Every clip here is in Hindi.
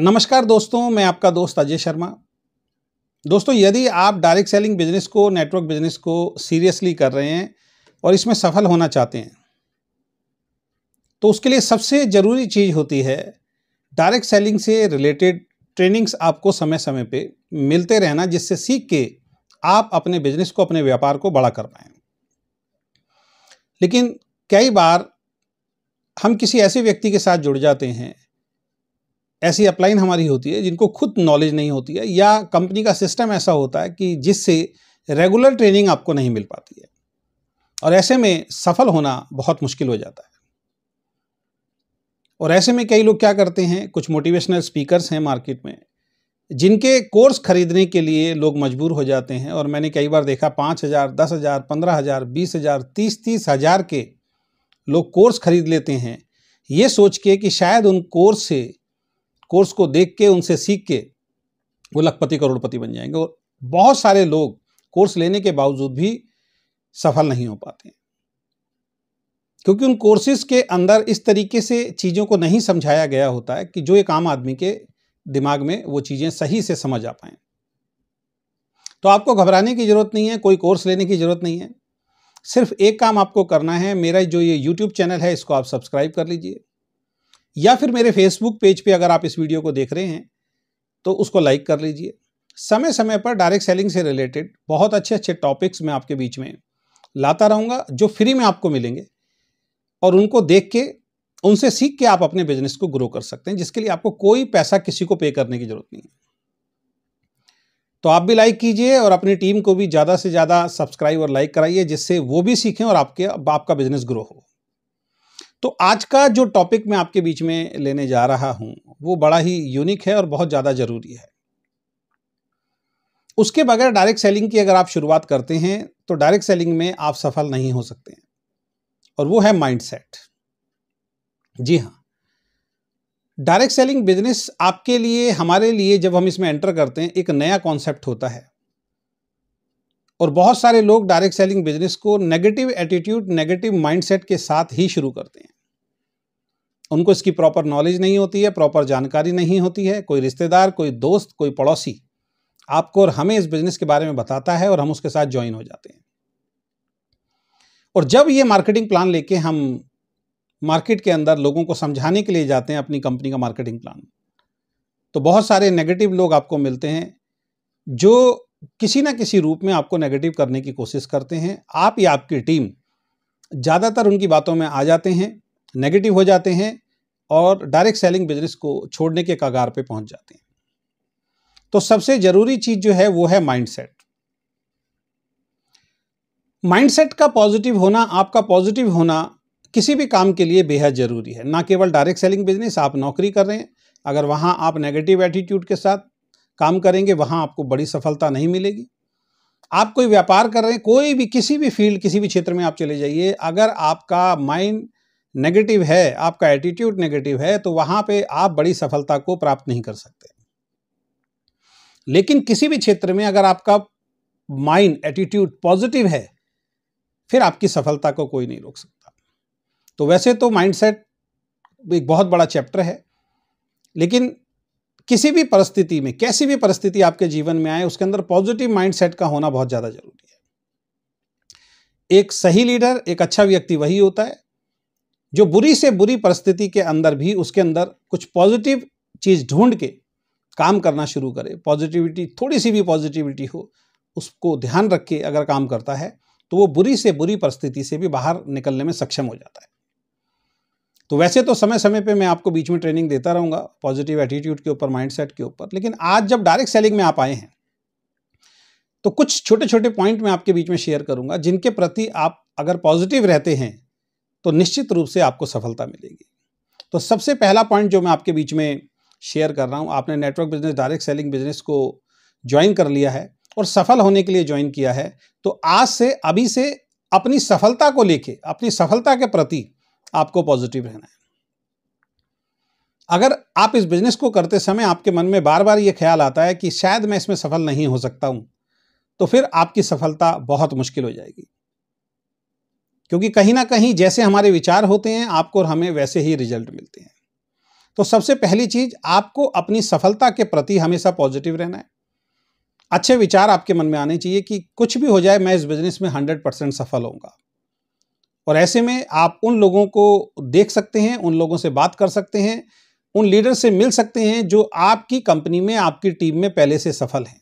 नमस्कार दोस्तों मैं आपका दोस्त अजय शर्मा दोस्तों यदि आप डायरेक्ट सेलिंग बिजनेस को नेटवर्क बिजनेस को सीरियसली कर रहे हैं और इसमें सफल होना चाहते हैं तो उसके लिए सबसे ज़रूरी चीज़ होती है डायरेक्ट सेलिंग से रिलेटेड ट्रेनिंग्स आपको समय समय पे मिलते रहना जिससे सीख के आप अपने बिजनेस को अपने व्यापार को बड़ा कर पाएँ लेकिन कई बार हम किसी ऐसे व्यक्ति के साथ जुड़ जाते हैं ऐसी अपलाइन हमारी होती है जिनको खुद नॉलेज नहीं होती है या कंपनी का सिस्टम ऐसा होता है कि जिससे रेगुलर ट्रेनिंग आपको नहीं मिल पाती है और ऐसे में सफल होना बहुत मुश्किल हो जाता है और ऐसे में कई लोग क्या करते हैं कुछ मोटिवेशनल स्पीकर्स हैं मार्केट में जिनके कोर्स खरीदने के लिए लोग मजबूर हो जाते हैं और मैंने कई बार देखा पाँच हज़ार दस हज़ार पंद्रह हज़ार बीस हज़ार तीस तीस हज़ार के लोग कोर्स खरीद लेते हैं ये सोच के कि शायद उन कोर्स से कोर्स को देख के उनसे सीख के वो लखपति करोड़पति बन जाएंगे और बहुत सारे लोग कोर्स लेने के बावजूद भी सफल नहीं हो पाते क्योंकि उन कोर्सेज के अंदर इस तरीके से चीज़ों को नहीं समझाया गया होता है कि जो एक आम आदमी के दिमाग में वो चीज़ें सही से समझ आ पाएँ तो आपको घबराने की ज़रूरत नहीं है कोई कोर्स लेने की ज़रूरत नहीं है सिर्फ एक काम आपको करना है मेरा जो ये यूट्यूब चैनल है इसको आप सब्सक्राइब कर लीजिए या फिर मेरे फेसबुक पेज पे अगर आप इस वीडियो को देख रहे हैं तो उसको लाइक कर लीजिए समय समय पर डायरेक्ट सेलिंग से रिलेटेड बहुत अच्छे अच्छे टॉपिक्स मैं आपके बीच में लाता रहूँगा जो फ्री में आपको मिलेंगे और उनको देख के उनसे सीख के आप अपने बिजनेस को ग्रो कर सकते हैं जिसके लिए आपको कोई पैसा किसी को पे करने की ज़रूरत नहीं है तो आप भी लाइक कीजिए और अपनी टीम को भी ज़्यादा से ज़्यादा सब्सक्राइब और लाइक कराइए जिससे वो भी सीखें और आपके आपका बिजनेस ग्रो हो तो आज का जो टॉपिक मैं आपके बीच में लेने जा रहा हूं वो बड़ा ही यूनिक है और बहुत ज़्यादा ज़रूरी है उसके बगैर डायरेक्ट सेलिंग की अगर आप शुरुआत करते हैं तो डायरेक्ट सेलिंग में आप सफल नहीं हो सकते हैं और वो है माइंडसेट जी हाँ डायरेक्ट सेलिंग बिजनेस आपके लिए हमारे लिए जब हम इसमें एंटर करते हैं एक नया कॉन्सेप्ट होता है और बहुत सारे लोग डायरेक्ट सेलिंग बिजनेस को नेगेटिव एटीट्यूड नेगेटिव माइंडसेट के साथ ही शुरू करते हैं उनको इसकी प्रॉपर नॉलेज नहीं होती है प्रॉपर जानकारी नहीं होती है कोई रिश्तेदार कोई दोस्त कोई पड़ोसी आपको और हमें इस बिजनेस के बारे में बताता है और हम उसके साथ ज्वाइन हो जाते हैं और जब ये मार्केटिंग प्लान लेके हम मार्केट के अंदर लोगों को समझाने के लिए जाते हैं अपनी कंपनी का मार्केटिंग प्लान तो बहुत सारे नेगेटिव लोग आपको मिलते हैं जो किसी ना किसी रूप में आपको नेगेटिव करने की कोशिश करते हैं आप या आपकी टीम ज़्यादातर उनकी बातों में आ जाते हैं नेगेटिव हो जाते हैं और डायरेक्ट सेलिंग बिजनेस को छोड़ने के कगार पे पहुंच जाते हैं तो सबसे जरूरी चीज जो है वो है माइंडसेट माइंडसेट का पॉजिटिव होना आपका पॉजिटिव होना किसी भी काम के लिए बेहद ज़रूरी है ना केवल डायरेक्ट सेलिंग बिजनेस आप नौकरी कर रहे हैं अगर वहां आप नेगेटिव एटीट्यूड के साथ काम करेंगे वहां आपको बड़ी सफलता नहीं मिलेगी आप कोई व्यापार कर रहे हैं कोई भी किसी भी फील्ड किसी भी क्षेत्र में आप चले जाइए अगर आपका माइंड नेगेटिव है आपका एटीट्यूड नेगेटिव है तो वहां पे आप बड़ी सफलता को प्राप्त नहीं कर सकते लेकिन किसी भी क्षेत्र में अगर आपका माइंड एटीट्यूड पॉजिटिव है फिर आपकी सफलता को कोई नहीं रोक सकता तो वैसे तो माइंडसेट एक बहुत बड़ा चैप्टर है लेकिन किसी भी परिस्थिति में कैसी भी परिस्थिति आपके जीवन में आए उसके अंदर पॉजिटिव माइंडसेट का होना बहुत ज़्यादा जरूरी है एक सही लीडर एक अच्छा व्यक्ति वही होता है जो बुरी से बुरी परिस्थिति के अंदर भी उसके अंदर कुछ पॉजिटिव चीज़ ढूंढ के काम करना शुरू करे पॉजिटिविटी थोड़ी सी भी पॉजिटिविटी हो उसको ध्यान रख के अगर काम करता है तो वो बुरी से बुरी परिस्थिति से भी बाहर निकलने में सक्षम हो जाता है तो वैसे तो समय समय पे मैं आपको बीच में ट्रेनिंग देता रहूँगा पॉजिटिव एटीट्यूड के ऊपर माइंडसेट के ऊपर लेकिन आज जब डायरेक्ट सेलिंग में आप आए हैं तो कुछ छोटे छोटे पॉइंट मैं आपके बीच में शेयर करूँगा जिनके प्रति आप अगर पॉजिटिव रहते हैं तो निश्चित रूप से आपको सफलता मिलेगी तो सबसे पहला पॉइंट जो मैं आपके बीच में शेयर कर रहा हूँ आपने network business direct selling business को ज्वाइन कर लिया है और सफल होने के लिए ज्वाइन किया है तो आज से अभी से अपनी सफलता को लेके अपनी सफलता के प्रति आपको पॉजिटिव रहना है अगर आप इस बिजनेस को करते समय आपके मन में बार बार ये ख्याल आता है कि शायद मैं इसमें सफल नहीं हो सकता हूँ तो फिर आपकी सफलता बहुत मुश्किल हो जाएगी क्योंकि कहीं ना कहीं जैसे हमारे विचार होते हैं आपको और हमें वैसे ही रिजल्ट मिलते हैं तो सबसे पहली चीज आपको अपनी सफलता के प्रति हमेशा पॉजिटिव रहना है अच्छे विचार आपके मन में आने चाहिए कि कुछ भी हो जाए मैं इस बिजनेस में हंड्रेड परसेंट सफल होऊंगा और ऐसे में आप उन लोगों को देख सकते हैं उन लोगों से बात कर सकते हैं उन लीडर से मिल सकते हैं जो आपकी कंपनी में आपकी टीम में पहले से सफल हैं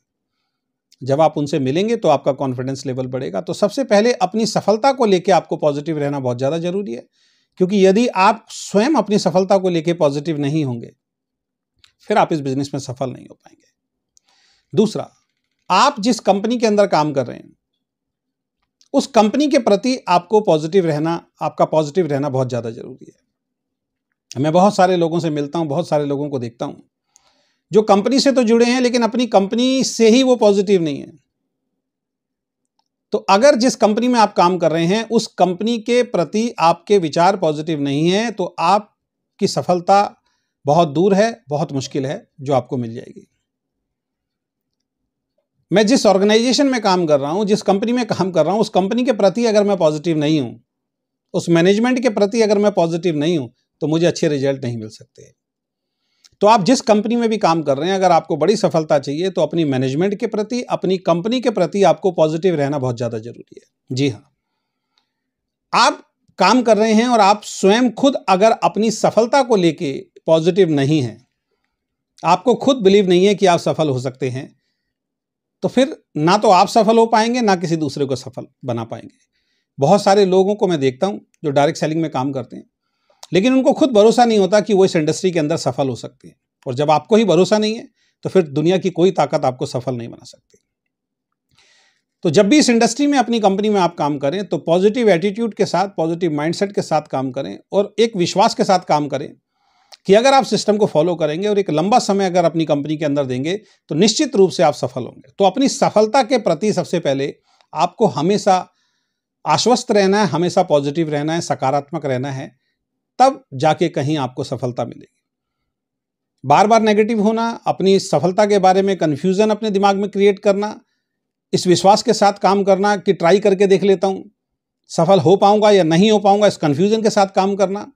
जब आप उनसे मिलेंगे तो आपका कॉन्फिडेंस लेवल बढ़ेगा तो सबसे पहले अपनी सफलता को लेकर आपको पॉजिटिव रहना बहुत ज़्यादा ज़रूरी है क्योंकि यदि आप स्वयं अपनी सफलता को लेकर पॉजिटिव नहीं होंगे फिर आप इस बिजनेस में सफल नहीं हो पाएंगे दूसरा आप जिस कंपनी के अंदर काम कर रहे हैं उस कंपनी के प्रति आपको पॉजिटिव रहना आपका पॉजिटिव रहना बहुत ज़्यादा ज़रूरी है मैं बहुत सारे लोगों से मिलता हूँ बहुत सारे लोगों को देखता हूँ जो कंपनी से तो जुड़े हैं लेकिन अपनी कंपनी से ही वो पॉजिटिव नहीं है तो अगर जिस कंपनी में आप काम कर रहे हैं उस कंपनी के प्रति आपके विचार पॉजिटिव नहीं है तो आपकी सफलता बहुत दूर है बहुत मुश्किल है जो आपको मिल जाएगी मैं जिस ऑर्गेनाइजेशन में काम कर रहा हूं जिस कंपनी में काम कर रहा हूं उस कंपनी के प्रति अगर मैं पॉजिटिव नहीं हूं उस मैनेजमेंट के प्रति अगर मैं पॉजिटिव नहीं हूं तो मुझे अच्छे रिजल्ट नहीं मिल सकते तो आप जिस कंपनी में भी काम कर रहे हैं अगर आपको बड़ी सफलता चाहिए तो अपनी मैनेजमेंट के प्रति अपनी कंपनी के प्रति आपको पॉजिटिव रहना बहुत ज़्यादा ज़रूरी है जी हाँ आप काम कर रहे हैं और आप स्वयं खुद अगर अपनी सफलता को लेके पॉजिटिव नहीं है आपको खुद बिलीव नहीं है कि आप सफल हो सकते हैं तो फिर ना तो आप सफल हो पाएंगे ना किसी दूसरे को सफल बना पाएंगे बहुत सारे लोगों को मैं देखता हूँ जो डायरेक्ट सेलिंग में काम करते हैं लेकिन उनको खुद भरोसा नहीं होता कि वो इस इंडस्ट्री के अंदर सफल हो सकती है और जब आपको ही भरोसा नहीं है तो फिर दुनिया की कोई ताकत आपको सफल नहीं बना सकती तो जब भी इस इंडस्ट्री में अपनी कंपनी में आप काम करें तो पॉजिटिव एटीट्यूड के साथ पॉजिटिव माइंडसेट के साथ काम करें और एक विश्वास के साथ काम करें कि अगर आप सिस्टम को फॉलो करेंगे और एक लंबा समय अगर अपनी कंपनी के अंदर देंगे तो निश्चित रूप से आप सफल होंगे तो अपनी सफलता के प्रति सबसे पहले आपको हमेशा आश्वस्त रहना है हमेशा पॉजिटिव रहना है सकारात्मक रहना है तब जाके कहीं आपको सफलता मिलेगी बार बार नेगेटिव होना अपनी सफलता के बारे में कन्फ्यूज़न अपने दिमाग में क्रिएट करना इस विश्वास के साथ काम करना कि ट्राई करके देख लेता हूँ सफल हो पाऊँगा या नहीं हो पाऊँगा इस कन्फ्यूज़न के साथ काम करना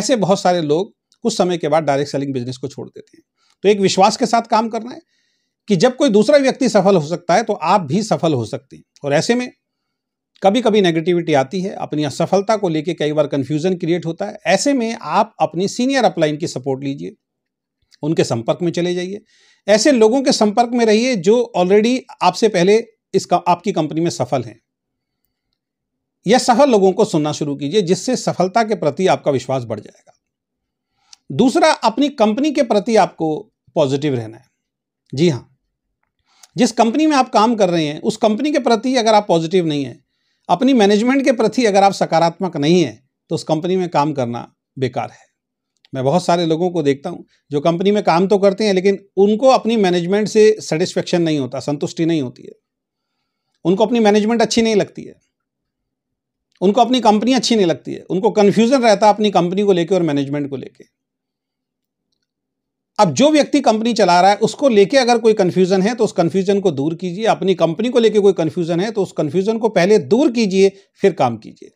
ऐसे बहुत सारे लोग कुछ समय के बाद डायरेक्ट सेलिंग बिजनेस को छोड़ देते हैं तो एक विश्वास के साथ काम करना है कि जब कोई दूसरा व्यक्ति सफल हो सकता है तो आप भी सफल हो सकते हैं और ऐसे में कभी कभी नेगेटिविटी आती है अपनी असफलता को लेके कई बार कन्फ्यूजन क्रिएट होता है ऐसे में आप अपनी सीनियर अपलाइन की सपोर्ट लीजिए उनके संपर्क में चले जाइए ऐसे लोगों के संपर्क में रहिए जो ऑलरेडी आपसे पहले इस आपकी कंपनी में सफल हैं यह सफल लोगों को सुनना शुरू कीजिए जिससे सफलता के प्रति आपका विश्वास बढ़ जाएगा दूसरा अपनी कंपनी के प्रति आपको पॉजिटिव रहना है जी हाँ जिस कंपनी में आप काम कर रहे हैं उस कंपनी के प्रति अगर आप पॉजिटिव नहीं हैं अपनी मैनेजमेंट के प्रति अगर आप सकारात्मक नहीं हैं तो उस कंपनी में काम करना बेकार है मैं बहुत सारे लोगों को देखता हूँ जो कंपनी में काम तो करते हैं लेकिन उनको अपनी मैनेजमेंट से सेटिस्फेक्शन नहीं होता संतुष्टि नहीं होती है उनको अपनी मैनेजमेंट अच्छी नहीं लगती है उनको अपनी कंपनी अच्छी नहीं लगती है उनको कन्फ्यूज़न रहता है अपनी कंपनी को लेकर और मैनेजमेंट को लेकर अब जो व्यक्ति कंपनी चला रहा है उसको लेके अगर कोई कंफ्यूजन है तो उस कंफ्यूजन को दूर कीजिए अपनी कंपनी को लेके कोई कंफ्यूजन है तो उस कंफ्यूजन को पहले दूर कीजिए फिर काम कीजिए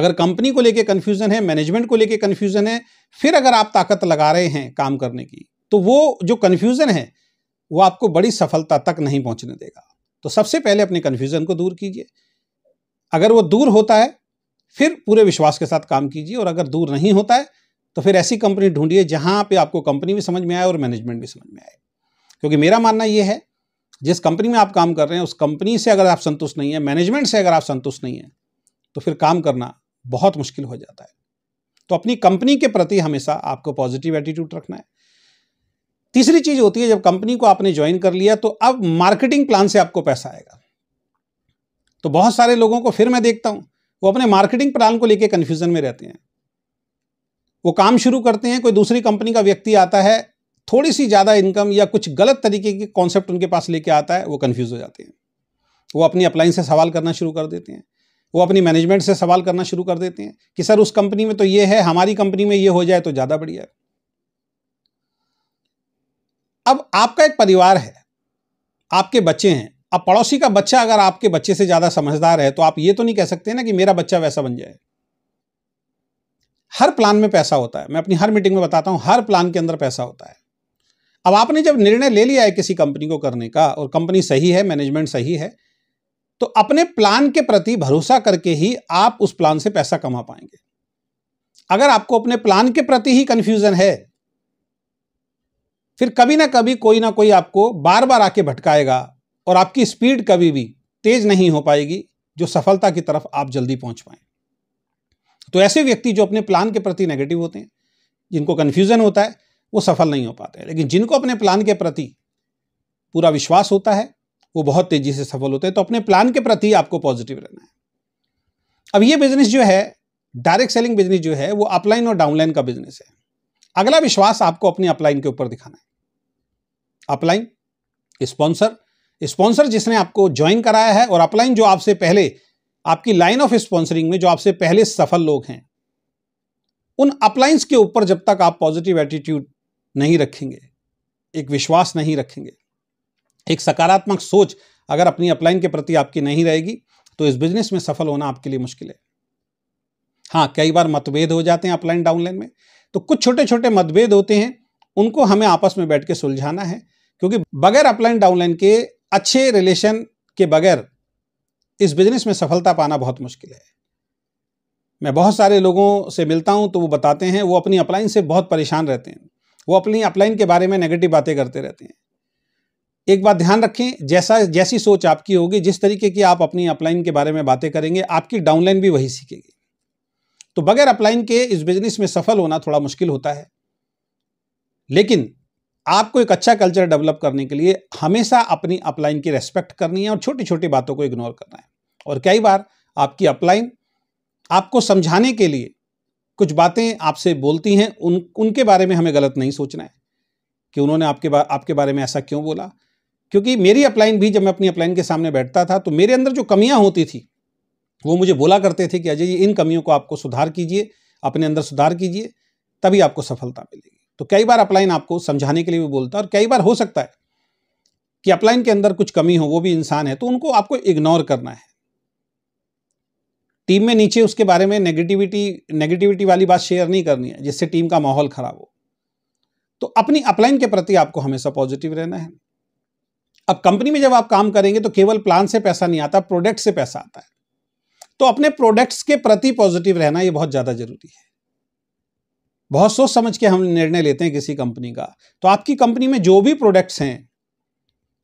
अगर कंपनी को लेके कंफ्यूजन है मैनेजमेंट को लेके कन्फ्यूजन है फिर अगर आप ताकत लगा रहे हैं काम करने की तो वो जो कन्फ्यूजन है वो आपको बड़ी सफलता तक नहीं पहुंचने देगा तो सबसे पहले अपने कन्फ्यूजन को दूर कीजिए अगर वो दूर होता है फिर पूरे विश्वास के साथ काम कीजिए और अगर दूर नहीं होता है तो फिर ऐसी कंपनी ढूंढिए जहां पे आपको कंपनी भी समझ में आए और मैनेजमेंट भी समझ में आए क्योंकि मेरा मानना यह है जिस कंपनी में आप काम कर रहे हैं उस कंपनी से अगर आप संतुष्ट नहीं है मैनेजमेंट से अगर आप संतुष्ट नहीं है तो फिर काम करना बहुत मुश्किल हो जाता है तो अपनी कंपनी के प्रति हमेशा आपको पॉजिटिव एटीट्यूड रखना है तीसरी चीज होती है जब कंपनी को आपने ज्वाइन कर लिया तो अब मार्केटिंग प्लान से आपको पैसा आएगा तो बहुत सारे लोगों को फिर मैं देखता हूं वो अपने मार्केटिंग प्लान को लेकर कन्फ्यूजन में रहते हैं वो काम शुरू करते हैं कोई दूसरी कंपनी का व्यक्ति आता है थोड़ी सी ज़्यादा इनकम या कुछ गलत तरीके के कॉन्सेप्ट उनके पास लेके आता है वो कन्फ्यूज़ हो जाते हैं वो अपनी अप्लाइंस से सवाल करना शुरू कर देते हैं वो अपनी मैनेजमेंट से सवाल करना शुरू कर देते हैं कि सर उस कंपनी में तो ये है हमारी कंपनी में ये हो जाए तो ज़्यादा बढ़िया है अब आपका एक परिवार है आपके बच्चे हैं अब पड़ोसी का बच्चा अगर आपके बच्चे से ज़्यादा समझदार है तो आप ये तो नहीं कह सकते ना कि मेरा बच्चा वैसा बन जाए हर प्लान में पैसा होता है मैं अपनी हर मीटिंग में बताता हूँ हर प्लान के अंदर पैसा होता है अब आपने जब निर्णय ले लिया है किसी कंपनी को करने का और कंपनी सही है मैनेजमेंट सही है तो अपने प्लान के प्रति भरोसा करके ही आप उस प्लान से पैसा कमा पाएंगे अगर आपको अपने प्लान के प्रति ही कंफ्यूजन है फिर कभी ना कभी कोई ना कोई आपको बार बार आके भटकाएगा और आपकी स्पीड कभी भी तेज नहीं हो पाएगी जो सफलता की तरफ आप जल्दी पहुंच पाए तो ऐसे व्यक्ति जो अपने प्लान के प्रति नेगेटिव होते हैं जिनको कन्फ्यूज़न होता है वो सफल नहीं हो पाते लेकिन जिनको अपने प्लान के प्रति पूरा विश्वास होता है वो बहुत तेज़ी से सफल होते हैं तो अपने प्लान के प्रति आपको पॉजिटिव रहना है अब ये बिजनेस जो है डायरेक्ट सेलिंग बिजनेस जो है वो अपलाइन और डाउनलाइन का बिजनेस है अगला विश्वास आपको अपने अपलाइन के ऊपर दिखाना है अपलाइन स्पॉन्सर स्पॉन्सर जिसने आपको ज्वाइन कराया है और अपलाइन जो आपसे पहले आपकी लाइन ऑफ स्पॉन्सरिंग में जो आपसे पहले सफल लोग हैं उन अपलाइंस के ऊपर जब तक आप पॉजिटिव एटीट्यूड नहीं रखेंगे एक विश्वास नहीं रखेंगे एक सकारात्मक सोच अगर अपनी अपलाइन के प्रति आपकी नहीं रहेगी तो इस बिजनेस में सफल होना आपके लिए मुश्किल है हाँ कई बार मतभेद हो जाते हैं अपलाइन डाउनलाइन में तो कुछ छोटे छोटे मतभेद होते हैं उनको हमें आपस में बैठ के सुलझाना है क्योंकि बगैर अपलाइन डाउनलाइन के अच्छे रिलेशन के बगैर इस बिजनेस में सफलता पाना बहुत मुश्किल है मैं बहुत सारे लोगों से मिलता हूं तो वो बताते हैं वो अपनी अपलाइन से बहुत परेशान रहते हैं वो अपनी अपलाइन के बारे में नेगेटिव बातें करते रहते हैं एक बात ध्यान रखें जैसा जैसी सोच आपकी होगी जिस तरीके की आप अपनी अपलाइन के बारे में बातें करेंगे आपकी डाउनलाइन भी वही सीखेगी तो बगैर अपलाइन के इस बिजनेस में सफल होना थोड़ा मुश्किल होता है लेकिन आपको एक अच्छा कल्चर डेवलप करने के लिए हमेशा अपनी अपलाइन की रेस्पेक्ट करनी है और छोटी छोटी बातों को इग्नोर करना है और कई बार आपकी अपलाइन आपको समझाने के लिए कुछ बातें आपसे बोलती हैं उन उनके बारे में हमें गलत नहीं सोचना है कि उन्होंने आपके बा, आपके बारे में ऐसा क्यों बोला क्योंकि मेरी अपलाइन भी जब मैं अपनी अपलाइन के सामने बैठता था तो मेरे अंदर जो कमियां होती थी वो मुझे बोला करते थे कि अजय जी इन कमियों को आपको सुधार कीजिए अपने अंदर सुधार कीजिए तभी आपको सफलता मिलेगी तो कई बार अपलाइन आपको समझाने के लिए भी बोलता है और कई बार हो सकता है कि अपलाइन के अंदर कुछ कमी हो वो भी इंसान है तो उनको आपको इग्नोर करना है टीम में नीचे उसके बारे में नेगेटिविटी नेगेटिविटी वाली बात शेयर नहीं करनी है जिससे टीम का माहौल खराब हो तो अपनी अपलाइन के प्रति आपको हमेशा पॉजिटिव रहना है अब कंपनी में जब आप काम करेंगे तो केवल प्लान से पैसा नहीं आता प्रोडक्ट से पैसा आता है तो अपने प्रोडक्ट्स के प्रति पॉजिटिव रहना ये बहुत ज़्यादा जरूरी है बहुत सोच समझ के हम निर्णय लेते हैं किसी कंपनी का तो आपकी कंपनी में जो भी प्रोडक्ट्स हैं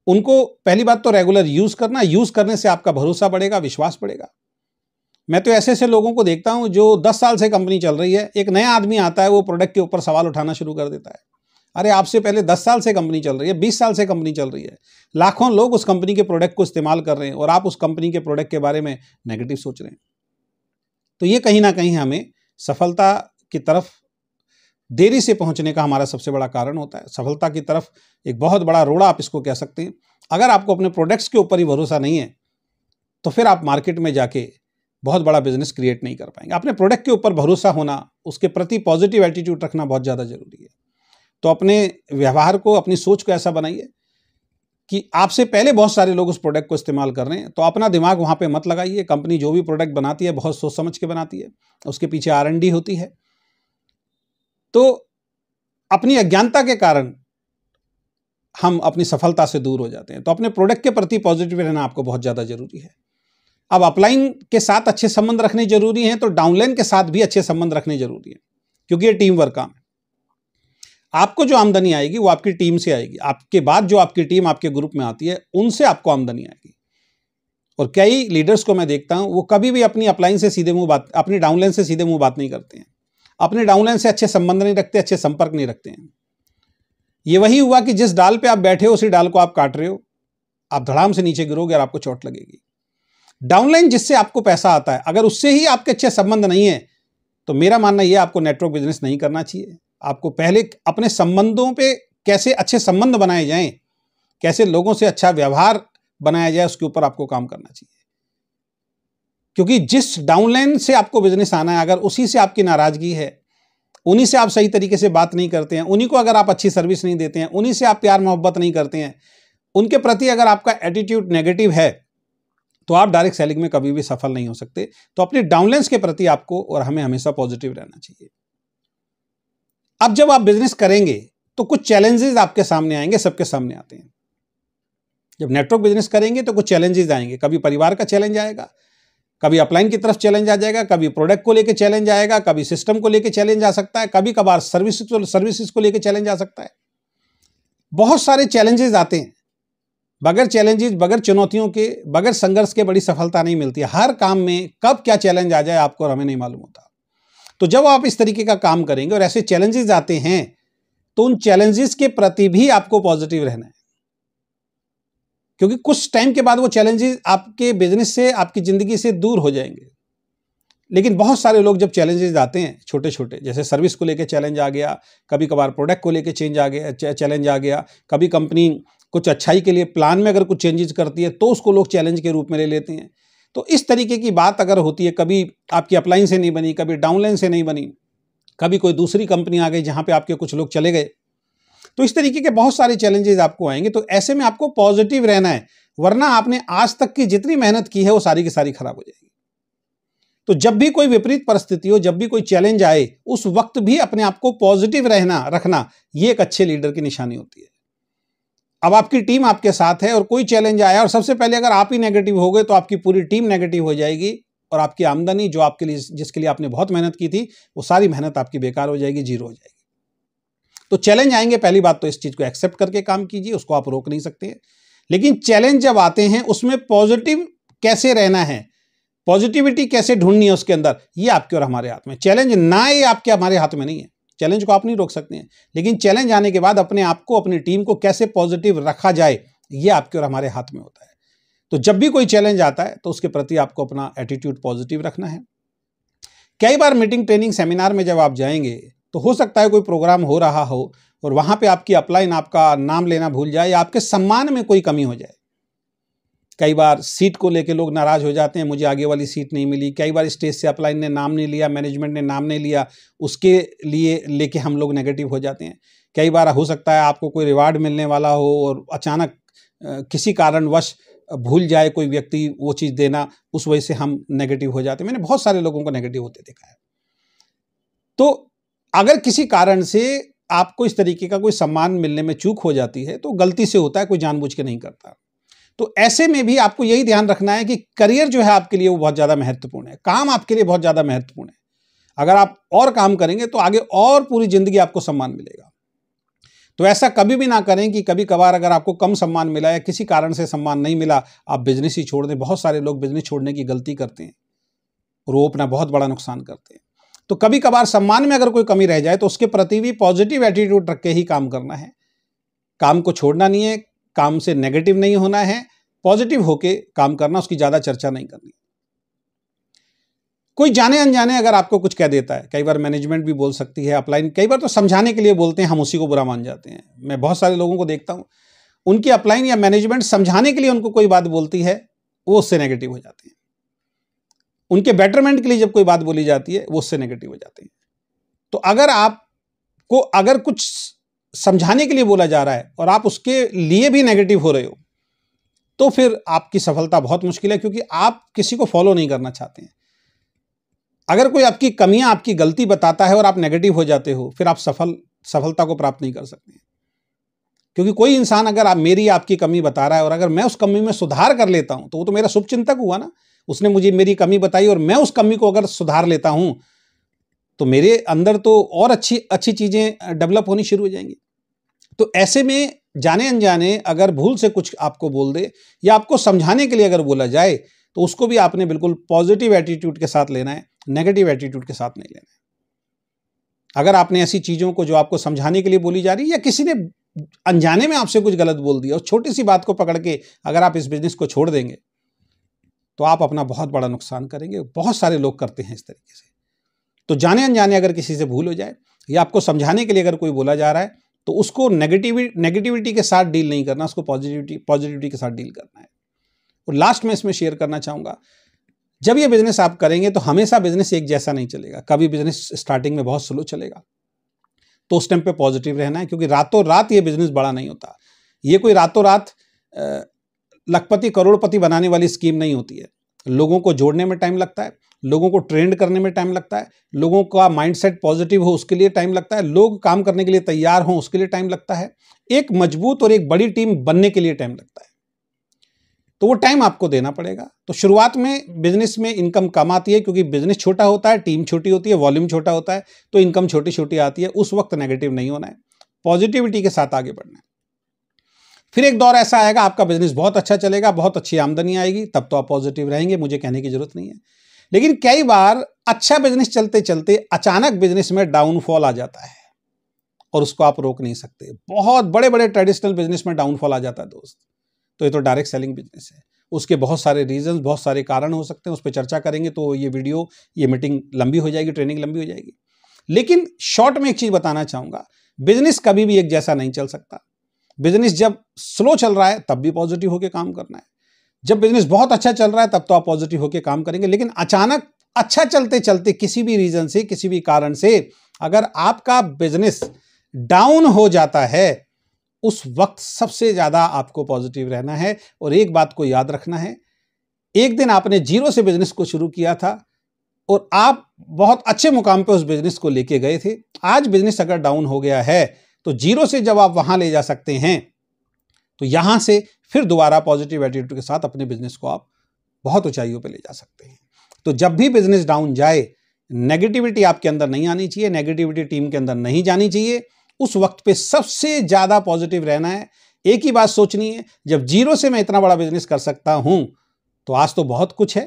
उनको पहली बात तो रेगुलर यूज़ करना यूज़ करने से आपका भरोसा बढ़ेगा विश्वास बढ़ेगा मैं तो ऐसे ऐसे लोगों को देखता हूं जो 10 साल से कंपनी चल रही है एक नया आदमी आता है वो प्रोडक्ट के ऊपर सवाल उठाना शुरू कर देता है अरे आपसे पहले दस साल से कंपनी चल रही है बीस साल से कंपनी चल रही है लाखों लोग उस कंपनी के प्रोडक्ट को इस्तेमाल कर रहे हैं और आप उस कंपनी के प्रोडक्ट के बारे में नेगेटिव सोच रहे हैं तो ये कहीं ना कहीं हमें सफलता की तरफ देरी से पहुंचने का हमारा सबसे बड़ा कारण होता है सफलता की तरफ एक बहुत बड़ा रोड़ा आप इसको कह सकते हैं अगर आपको अपने प्रोडक्ट्स के ऊपर ही भरोसा नहीं है तो फिर आप मार्केट में जाके बहुत बड़ा बिजनेस क्रिएट नहीं कर पाएंगे अपने प्रोडक्ट के ऊपर भरोसा होना उसके प्रति पॉजिटिव एटीट्यूड रखना बहुत ज़्यादा ज़रूरी है तो अपने व्यवहार को अपनी सोच को ऐसा बनाइए कि आपसे पहले बहुत सारे लोग उस प्रोडक्ट को इस्तेमाल कर रहे हैं तो अपना दिमाग वहाँ पे मत लगाइए कंपनी जो भी प्रोडक्ट बनाती है बहुत सोच समझ के बनाती है उसके पीछे आर होती है तो अपनी अज्ञानता के कारण हम अपनी सफलता से दूर हो जाते हैं तो अपने प्रोडक्ट के प्रति पॉजिटिव रहना आपको बहुत ज़्यादा ज़रूरी है अब अपलाइन के साथ अच्छे संबंध रखने जरूरी हैं तो डाउनलाइन के साथ भी अच्छे संबंध रखने जरूरी हैं क्योंकि ये टीम वर्क काम है आपको जो आमदनी आएगी वो आपकी टीम से आएगी आपके बाद जो आपकी टीम आपके ग्रुप में आती है उनसे आपको आमदनी आएगी और कई लीडर्स को मैं देखता हूँ वो कभी भी अपनी अपलाइन से सीधे मुंह बात अपनी डाउनलाइन से सीधे मुंह बात नहीं करते हैं अपने डाउनलाइन से अच्छे संबंध नहीं रखते अच्छे संपर्क नहीं रखते हैं ये वही हुआ कि जिस डाल पे आप बैठे हो उसी डाल को आप काट रहे हो आप धड़ाम से नीचे गिरोगे और आपको चोट लगेगी डाउनलाइन जिससे आपको पैसा आता है अगर उससे ही आपके अच्छे संबंध नहीं है तो मेरा मानना यह आपको नेटवर्क बिजनेस नहीं करना चाहिए आपको पहले अपने संबंधों पर कैसे अच्छे संबंध बनाए जाएं कैसे लोगों से अच्छा व्यवहार बनाया जाए उसके ऊपर आपको काम करना चाहिए क्योंकि जिस डाउनलाइन से आपको बिजनेस आना है अगर उसी से आपकी नाराज़गी है उन्हीं से आप सही तरीके से बात नहीं करते हैं उन्हीं को अगर आप अच्छी सर्विस नहीं देते हैं उन्हीं से आप प्यार मोहब्बत नहीं करते हैं उनके प्रति अगर आपका एटीट्यूड नेगेटिव है तो आप डायरेक्ट सेलिंग में कभी भी सफल नहीं हो सकते तो अपने डाउनलाइंस के प्रति आपको और हमें हमेशा पॉजिटिव रहना चाहिए अब जब आप बिजनेस करेंगे तो कुछ चैलेंजेस आपके सामने आएंगे सबके सामने आते हैं जब नेटवर्क बिजनेस करेंगे तो कुछ चैलेंजेस आएंगे कभी परिवार का चैलेंज आएगा कभी अपलाइन की तरफ चैलेंज आ जाएगा कभी प्रोडक्ट को लेकर चैलेंज आएगा कभी सिस्टम को लेकर चैलेंज आ सकता है कभी कभार सर्विस सर्विसेज को लेकर चैलेंज आ सकता है बहुत सारे चैलेंजेस आते हैं बगैर चैलेंजेस बगैर चुनौतियों के बगैर संघर्ष के बड़ी सफलता नहीं मिलती हर काम में कब क्या चैलेंज आ जाए आपको और हमें नहीं मालूम होता तो जब आप इस तरीके का काम करेंगे और ऐसे चैलेंजेस आते हैं तो उन चैलेंजेस के प्रति भी आपको पॉजिटिव रहना है क्योंकि कुछ टाइम के बाद वो चैलेंजेस आपके बिजनेस से आपकी ज़िंदगी से दूर हो जाएंगे लेकिन बहुत सारे लोग जब चैलेंजेस आते हैं छोटे छोटे जैसे सर्विस को लेकर चैलेंज आ गया कभी कभार प्रोडक्ट को लेकर चेंज आ गया चैलेंज आ गया कभी कंपनी कुछ अच्छाई के लिए प्लान में अगर कुछ चेंजेस करती है तो उसको लोग चैलेंज के रूप में ले लेते हैं तो इस तरीके की बात अगर होती है कभी आपकी अपलाइन से नहीं बनी कभी डाउनलाइन से नहीं बनी कभी कोई दूसरी कंपनी आ गई जहाँ पे आपके कुछ लोग चले गए तो इस तरीके के बहुत सारे चैलेंजेस आपको आएंगे तो ऐसे में आपको पॉजिटिव रहना है वरना आपने आज तक की जितनी मेहनत की है वो सारी की सारी खराब हो जाएगी तो जब भी कोई विपरीत परिस्थिति हो जब भी कोई चैलेंज आए उस वक्त भी अपने आप को पॉजिटिव रहना रखना ये एक अच्छे लीडर की निशानी होती है अब आपकी टीम आपके साथ है और कोई चैलेंज आया और सबसे पहले अगर आप ही नेगेटिव हो गए तो आपकी पूरी टीम नेगेटिव हो जाएगी और आपकी आमदनी जो आपके लिए जिसके लिए आपने बहुत मेहनत की थी वो सारी मेहनत आपकी बेकार हो जाएगी जीरो हो जाएगी तो चैलेंज आएंगे पहली बात तो इस चीज़ को एक्सेप्ट करके काम कीजिए उसको आप रोक नहीं सकते लेकिन चैलेंज जब आते हैं उसमें पॉजिटिव कैसे रहना है पॉजिटिविटी कैसे ढूंढनी है उसके अंदर ये आपके और हमारे हाथ में चैलेंज ना ये आपके हमारे हाथ में नहीं है चैलेंज को आप नहीं रोक सकते हैं लेकिन चैलेंज आने के बाद अपने आप को अपनी टीम को कैसे पॉजिटिव रखा जाए ये आपके और हमारे हाथ में होता है तो जब भी कोई चैलेंज आता है तो उसके प्रति आपको अपना एटीट्यूड पॉजिटिव रखना है कई बार मीटिंग ट्रेनिंग सेमिनार में जब आप जाएंगे तो हो सकता है कोई प्रोग्राम हो रहा हो और वहाँ पे आपकी अपलाइन आपका नाम लेना भूल जाए या आपके सम्मान में कोई कमी हो जाए कई बार सीट को लेके लोग नाराज़ हो जाते हैं मुझे आगे वाली सीट नहीं मिली कई बार स्टेज से अपलाइन ने नाम नहीं लिया मैनेजमेंट ने नाम नहीं लिया उसके लिए लेके हम लोग नेगेटिव हो जाते हैं कई बार हो सकता है आपको कोई रिवार्ड मिलने वाला हो और अचानक किसी कारणवश भूल जाए कोई व्यक्ति वो चीज़ देना उस वजह से हम नेगेटिव हो जाते हैं मैंने बहुत सारे लोगों को नेगेटिव होते देखा है तो अगर किसी कारण से आपको इस तरीके का कोई सम्मान मिलने में चूक हो जाती है तो गलती से होता है कोई जानबूझ के नहीं करता तो ऐसे में भी आपको यही ध्यान रखना है कि करियर जो है आपके लिए वो बहुत ज़्यादा महत्वपूर्ण है काम आपके लिए बहुत ज़्यादा महत्वपूर्ण है अगर आप और काम करेंगे तो आगे और पूरी ज़िंदगी आपको सम्मान मिलेगा तो ऐसा कभी भी ना करें कि कभी कभार अगर आपको कम सम्मान मिला या किसी कारण से सम्मान नहीं मिला आप बिजनेस ही छोड़ दें बहुत सारे लोग बिजनेस छोड़ने की गलती करते हैं और वो अपना बहुत बड़ा नुकसान करते हैं तो कभी कभार सम्मान में अगर कोई कमी रह जाए तो उसके प्रति भी पॉजिटिव एटीट्यूड रख के ही काम करना है काम को छोड़ना नहीं है काम से नेगेटिव नहीं होना है पॉजिटिव होके काम करना उसकी ज़्यादा चर्चा नहीं करनी कोई जाने अनजाने अगर आपको कुछ कह देता है कई बार मैनेजमेंट भी बोल सकती है अपलाइन कई बार तो समझाने के लिए बोलते हैं हम उसी को बुरा मान जाते हैं मैं बहुत सारे लोगों को देखता हूं उनकी अपलाइन या मैनेजमेंट समझाने के लिए उनको कोई बात बोलती है वो उससे नेगेटिव हो जाते हैं उनके बेटरमेंट के लिए जब कोई बात बोली जाती है वो उससे नेगेटिव हो जाती है तो अगर आपको अगर कुछ समझाने के लिए बोला जा रहा है और आप उसके लिए भी नेगेटिव हो रहे हो तो फिर आपकी सफलता बहुत मुश्किल है क्योंकि आप किसी को फॉलो नहीं करना चाहते हैं अगर कोई आपकी कमियां आपकी गलती बताता है और आप नेगेटिव हो जाते हो फिर आप सफल सफलता को प्राप्त नहीं कर सकते क्योंकि कोई इंसान अगर आप मेरी आपकी कमी बता रहा है और अगर मैं उस कमी में सुधार कर लेता हूं तो वो तो मेरा शुभचिंतक हुआ ना उसने मुझे मेरी कमी बताई और मैं उस कमी को अगर सुधार लेता हूँ तो मेरे अंदर तो और अच्छी अच्छी चीज़ें डेवलप होनी शुरू हो जाएंगी तो ऐसे में जाने अनजाने अगर भूल से कुछ आपको बोल दे या आपको समझाने के लिए अगर बोला जाए तो उसको भी आपने बिल्कुल पॉजिटिव एटीट्यूड के साथ लेना है नेगेटिव एटीट्यूड के साथ नहीं लेना है अगर आपने ऐसी चीज़ों को जो आपको समझाने के लिए बोली जा रही है या किसी ने अनजाने में आपसे कुछ गलत बोल दिया और छोटी सी बात को पकड़ के अगर आप इस बिजनेस को छोड़ देंगे तो आप अपना बहुत बड़ा नुकसान करेंगे बहुत सारे लोग करते हैं इस तरीके से तो जाने अनजाने अगर किसी से भूल हो जाए या आपको समझाने के लिए अगर कोई बोला जा रहा है तो उसको नेगेटिविटी नेगेटिविटी के साथ डील नहीं करना उसको पॉजिटिविटी पॉजिटिविटी के साथ डील करना है और लास्ट में इसमें शेयर करना चाहूँगा जब ये बिजनेस आप करेंगे तो हमेशा बिजनेस एक जैसा नहीं चलेगा कभी बिजनेस स्टार्टिंग में बहुत स्लो चलेगा तो उस टाइम पे पॉजिटिव रहना है क्योंकि रातों रात ये बिजनेस बड़ा नहीं होता ये कोई रातों रात लखपति करोड़पति बनाने वाली स्कीम नहीं होती है लोगों को जोड़ने में टाइम लगता है लोगों को ट्रेंड करने में टाइम लगता है लोगों का माइंडसेट पॉजिटिव हो उसके लिए टाइम लगता है लोग काम करने के लिए तैयार हों उसके लिए टाइम लगता है एक मजबूत और एक बड़ी टीम बनने के लिए टाइम लगता है तो वो टाइम आपको देना पड़ेगा तो शुरुआत में बिजनेस में इनकम कम आती है क्योंकि बिजनेस छोटा होता है टीम छोटी होती है वॉल्यूम छोटा होता है तो इनकम छोटी छोटी आती है उस वक्त नेगेटिव नहीं होना है पॉजिटिविटी के साथ आगे बढ़ना है फिर एक दौर ऐसा आएगा आपका बिजनेस बहुत अच्छा चलेगा बहुत अच्छी आमदनी आएगी तब तो आप पॉजिटिव रहेंगे मुझे कहने की जरूरत नहीं है लेकिन कई बार अच्छा बिजनेस चलते चलते अचानक बिजनेस में डाउनफॉल आ जाता है और उसको आप रोक नहीं सकते बहुत बड़े बड़े ट्रेडिशनल बिजनेस में डाउनफॉल आ जाता है दोस्त तो ये तो डायरेक्ट सेलिंग बिजनेस है उसके बहुत सारे रीजन बहुत सारे कारण हो सकते हैं उस पर चर्चा करेंगे तो ये वीडियो ये मीटिंग लंबी हो जाएगी ट्रेनिंग लंबी हो जाएगी लेकिन शॉर्ट में एक चीज़ बताना चाहूँगा बिजनेस कभी भी एक जैसा नहीं चल सकता बिजनेस जब स्लो चल रहा है तब भी पॉजिटिव होकर काम करना है जब बिजनेस बहुत अच्छा चल रहा है तब तो आप पॉजिटिव होकर काम करेंगे लेकिन अचानक अच्छा चलते चलते किसी भी रीजन से किसी भी कारण से अगर आपका बिजनेस डाउन हो जाता है उस वक्त सबसे ज़्यादा आपको पॉजिटिव रहना है और एक बात को याद रखना है एक दिन आपने जीरो से बिजनेस को शुरू किया था और आप बहुत अच्छे मुकाम पर उस बिजनेस को लेके गए थे आज बिजनेस अगर डाउन हो गया है तो जीरो से जब आप वहां ले जा सकते हैं तो यहां से फिर दोबारा पॉजिटिव एटीट्यूड के साथ अपने बिजनेस को आप बहुत ऊंचाइयों पर ले जा सकते हैं तो जब भी बिजनेस डाउन जाए नेगेटिविटी आपके अंदर नहीं आनी चाहिए नेगेटिविटी टीम के अंदर नहीं जानी चाहिए उस वक्त पे सबसे ज़्यादा पॉजिटिव रहना है एक ही बात सोचनी है जब जीरो से मैं इतना बड़ा बिजनेस कर सकता हूं तो आज तो बहुत कुछ है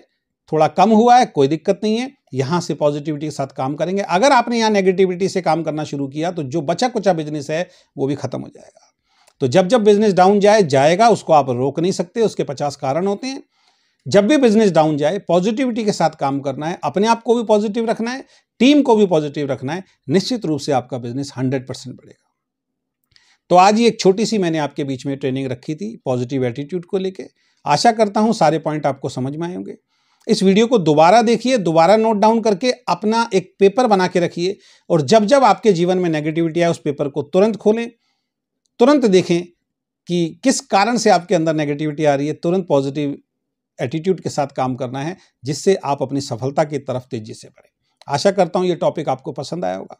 थोड़ा कम हुआ है कोई दिक्कत नहीं है यहाँ से पॉजिटिविटी के साथ काम करेंगे अगर आपने यहाँ नेगेटिविटी से काम करना शुरू किया तो जो बचा कुचा बिजनेस है वो भी ख़त्म हो जाएगा तो जब जब बिजनेस डाउन जाए जाएगा उसको आप रोक नहीं सकते उसके पचास कारण होते हैं जब भी बिजनेस डाउन जाए पॉजिटिविटी के साथ काम करना है अपने आप को भी पॉजिटिव रखना है टीम को भी पॉजिटिव रखना है निश्चित रूप से आपका बिजनेस हंड्रेड परसेंट बढ़ेगा तो आज ये एक छोटी सी मैंने आपके बीच में ट्रेनिंग रखी थी पॉजिटिव एटीट्यूड को लेके आशा करता हूँ सारे पॉइंट आपको समझ में आएंगे होंगे इस वीडियो को दोबारा देखिए दोबारा नोट डाउन करके अपना एक पेपर बना के रखिए और जब जब आपके जीवन में नेगेटिविटी आए उस पेपर को तुरंत खोलें तुरंत देखें कि किस कारण से आपके अंदर नेगेटिविटी आ रही है तुरंत पॉजिटिव एटीट्यूड के साथ काम करना है जिससे आप अपनी सफलता की तरफ तेजी से बढ़ें आशा करता हूँ ये टॉपिक आपको पसंद आया होगा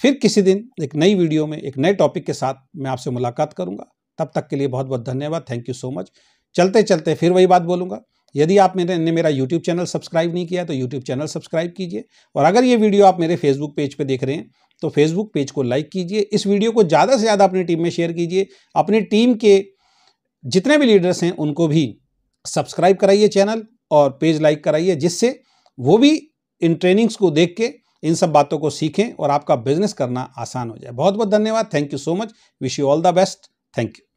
फिर किसी दिन एक नई वीडियो में एक नए टॉपिक के साथ मैं आपसे मुलाकात करूँगा तब तक के लिए बहुत बहुत धन्यवाद थैंक यू सो मच चलते चलते फिर वही बात बोलूँगा यदि आप मेरे ने मेरा YouTube चैनल सब्सक्राइब नहीं किया तो YouTube चैनल सब्सक्राइब कीजिए और अगर ये वीडियो आप मेरे Facebook पेज पे देख रहे हैं तो Facebook पेज को लाइक कीजिए इस वीडियो को ज़्यादा से ज़्यादा अपनी टीम में शेयर कीजिए अपनी टीम के जितने भी लीडर्स हैं उनको भी सब्सक्राइब कराइए चैनल और पेज लाइक कराइए जिससे वो भी इन ट्रेनिंग्स को देख के इन सब बातों को सीखें और आपका बिजनेस करना आसान हो जाए बहुत बहुत धन्यवाद thank you so much wish you all the best thank you